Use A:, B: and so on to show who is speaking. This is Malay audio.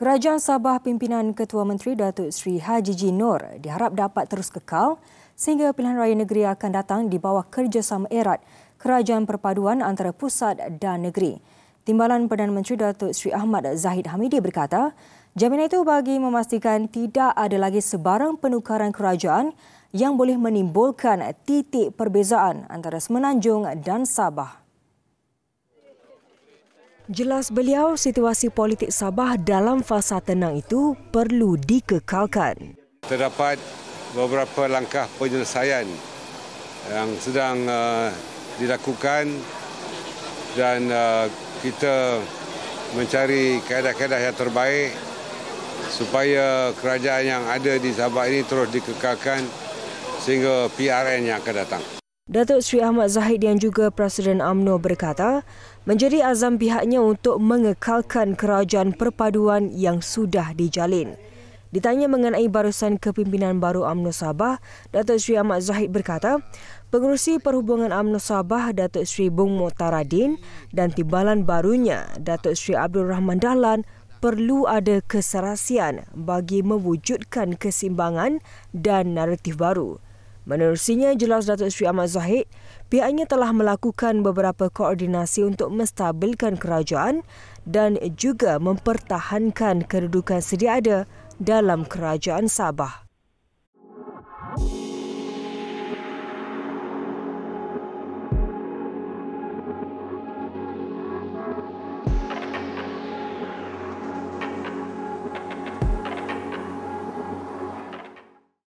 A: Kerajaan Sabah pimpinan Ketua Menteri Datuk Seri Haji Jin Nur diharap dapat terus kekal sehingga pilihan raya negeri akan datang di bawah kerjasama erat kerajaan perpaduan antara pusat dan negeri. Timbalan Perdana Menteri Datuk Seri Ahmad Zahid Hamidi berkata, jaminan itu bagi memastikan tidak ada lagi sebarang penukaran kerajaan yang boleh menimbulkan titik perbezaan antara Semenanjung dan Sabah. Jelas beliau, situasi politik Sabah dalam fasa tenang itu perlu dikekalkan.
B: Terdapat beberapa langkah penyelesaian yang sedang uh, dilakukan dan uh, kita mencari kaedah-kaedah yang terbaik supaya kerajaan yang ada di Sabah ini terus dikekalkan sehingga PRN yang akan datang.
A: Datuk Sri Ahmad Zahid yang juga Presiden AMNO berkata, menjadi azam pihaknya untuk mengekalkan kerajaan perpaduan yang sudah dijalin. Ditanya mengenai barusan kepimpinan baru AMNO Sabah, Datuk Sri Ahmad Zahid berkata, Pengurusi Perhubungan AMNO Sabah, Datuk Sri Bung Mutaradin dan timbalan barunya, Datuk Sri Abdul Rahman Dahlan, perlu ada keserasian bagi mewujudkan kesimbangan dan naratif baru. Menerusinya jelas Datuk Sri Ahmad Zahid, pihaknya telah melakukan beberapa koordinasi untuk menstabilkan kerajaan dan juga mempertahankan kedudukan sedia ada dalam kerajaan Sabah.